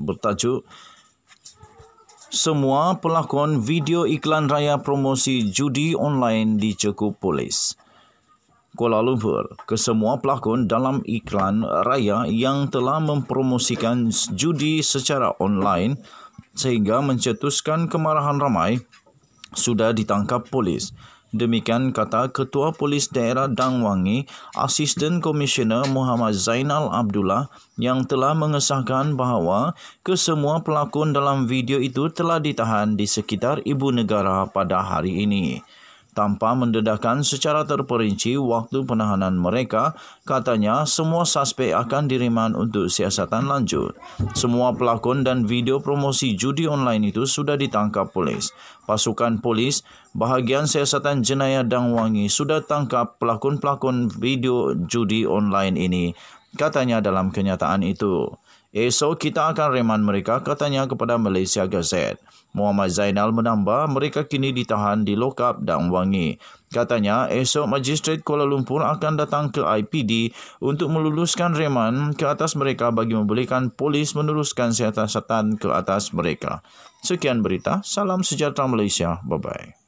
bertajuk Semua pelakon video iklan raya promosi judi online dicekup polis. Kuala Lumpur, kesemua pelakon dalam iklan raya yang telah mempromosikan judi secara online sehingga mencetuskan kemarahan ramai sudah ditangkap polis. Demikian kata Ketua Polis Daerah Dang Wangi, Asisten Komisioner Muhammad Zainal Abdullah yang telah mengesahkan bahawa kesemua pelakon dalam video itu telah ditahan di sekitar ibu negara pada hari ini tanpa mendedahkan secara terperinci waktu penahanan mereka, katanya semua suspek akan diriman untuk siasatan lanjut. Semua pelakon dan video promosi judi online itu sudah ditangkap polis. Pasukan polis, bahagian siasatan jenayah Dang Wangi sudah tangkap pelakon-pelakon video judi online ini, katanya dalam kenyataan itu. Esok kita akan reman mereka katanya kepada Malaysia Gazette. Muhammad Zainal menambah mereka kini ditahan di lokap dan wangi. Katanya esok majistret Kuala Lumpur akan datang ke IPD untuk meluluskan reman ke atas mereka bagi membolehkan polis meneruskan siasatan ke atas mereka. Sekian berita, salam sejahtera Malaysia. Bye-bye.